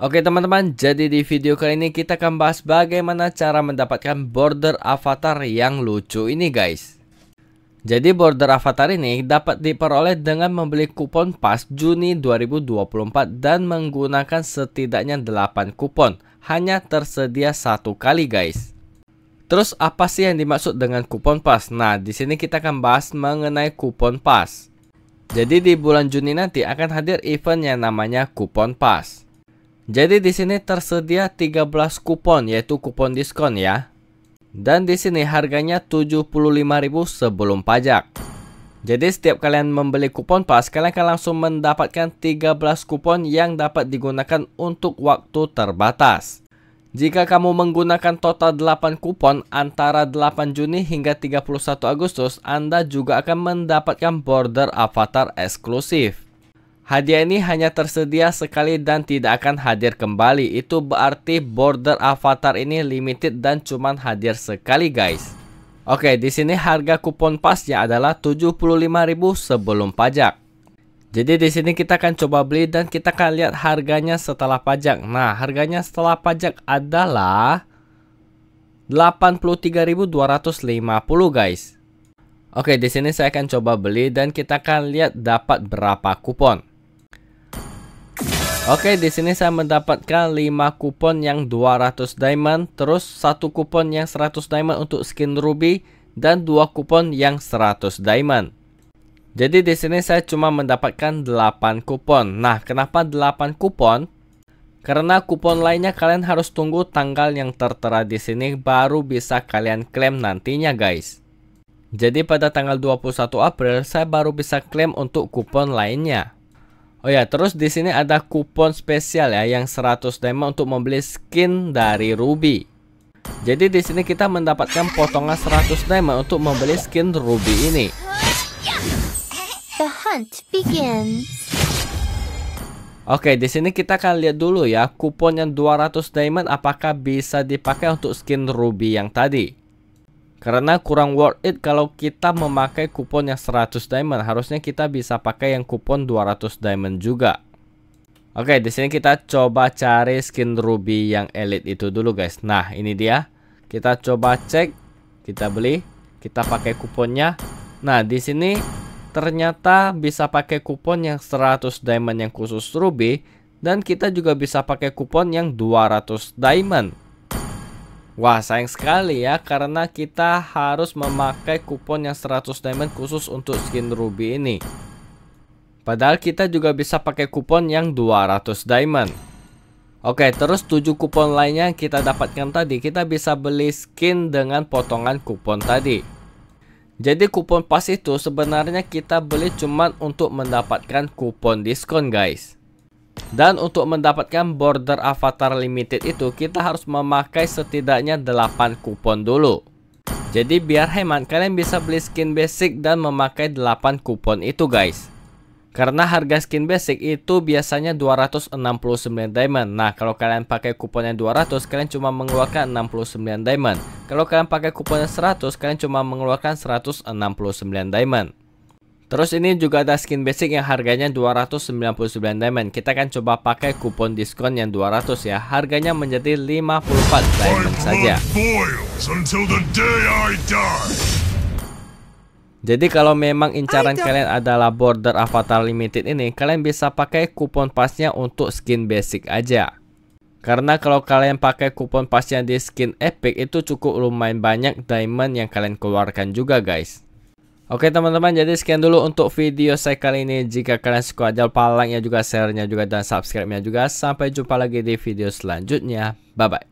Oke teman-teman, jadi di video kali ini kita akan bahas bagaimana cara mendapatkan border avatar yang lucu ini guys. Jadi border avatar ini dapat diperoleh dengan membeli kupon pas Juni 2024 dan menggunakan setidaknya 8 kupon. Hanya tersedia satu kali guys. Terus apa sih yang dimaksud dengan kupon pas? Nah, di sini kita akan bahas mengenai kupon pas. Jadi di bulan Juni nanti akan hadir event yang namanya kupon pas. Jadi di sini tersedia 13 kupon yaitu kupon diskon ya. Dan di sini harganya 75.000 sebelum pajak. Jadi setiap kalian membeli kupon pas kalian akan langsung mendapatkan 13 kupon yang dapat digunakan untuk waktu terbatas. Jika kamu menggunakan total 8 kupon antara 8 Juni hingga 31 Agustus, Anda juga akan mendapatkan border avatar eksklusif. Hadiah ini hanya tersedia sekali dan tidak akan hadir kembali. Itu berarti border avatar ini limited dan cuma hadir sekali guys. Oke, di sini harga kupon pasnya adalah 75.000 sebelum pajak. Jadi di sini kita akan coba beli dan kita akan lihat harganya setelah pajak. Nah, harganya setelah pajak adalah 83.250 guys. Oke, di sini saya akan coba beli dan kita akan lihat dapat berapa kupon. Oke, di sini saya mendapatkan 5 kupon yang 200 diamond, terus satu kupon yang 100 diamond untuk skin ruby dan dua kupon yang 100 diamond. Jadi di sini saya cuma mendapatkan 8 kupon. Nah, kenapa 8 kupon? Karena kupon lainnya kalian harus tunggu tanggal yang tertera di sini baru bisa kalian klaim nantinya, guys. Jadi pada tanggal 21 April saya baru bisa klaim untuk kupon lainnya. Oh ya, terus di sini ada kupon spesial ya yang 100 diamond untuk membeli skin dari Ruby. Jadi di sini kita mendapatkan potongan 100 diamond untuk membeli skin Ruby ini. The hunt begins. Oke, di sini kita akan lihat dulu ya kupon yang 200 diamond apakah bisa dipakai untuk skin Ruby yang tadi. Karena kurang worth it kalau kita memakai kupon yang 100 diamond, harusnya kita bisa pakai yang kupon 200 diamond juga. Oke, di sini kita coba cari skin ruby yang elite itu dulu guys. Nah, ini dia. Kita coba cek, kita beli, kita pakai kuponnya. Nah, di sini ternyata bisa pakai kupon yang 100 diamond yang khusus ruby dan kita juga bisa pakai kupon yang 200 diamond. Wah sayang sekali ya karena kita harus memakai kupon yang 100 diamond khusus untuk skin ruby ini. Padahal kita juga bisa pakai kupon yang 200 diamond. Oke terus 7 kupon lainnya yang kita dapatkan tadi kita bisa beli skin dengan potongan kupon tadi. Jadi kupon pas itu sebenarnya kita beli cuma untuk mendapatkan kupon diskon guys. Dan untuk mendapatkan border avatar limited itu kita harus memakai setidaknya 8 kupon dulu. Jadi biar hemat kalian bisa beli skin basic dan memakai 8 kupon itu guys. Karena harga skin basic itu biasanya 269 diamond Nah kalau kalian pakai kupon kuponnya 200 kalian cuma mengeluarkan 69 diamond Kalau kalian pakai kupon yang 100 kalian cuma mengeluarkan 169 diamond Terus ini juga ada skin basic yang harganya 299 diamond. Kita akan coba pakai kupon diskon yang 200 ya. Harganya menjadi 54 diamond saja. Jadi kalau memang incaran kalian adalah border avatar limited ini, kalian bisa pakai kupon pasnya untuk skin basic aja. Karena kalau kalian pakai kupon pasnya di skin epic itu cukup lumayan banyak diamond yang kalian keluarkan juga guys. Oke teman-teman jadi sekian dulu untuk video saya kali ini Jika kalian suka jangan lupa like-nya juga share-nya juga dan subscribe-nya juga Sampai jumpa lagi di video selanjutnya Bye-bye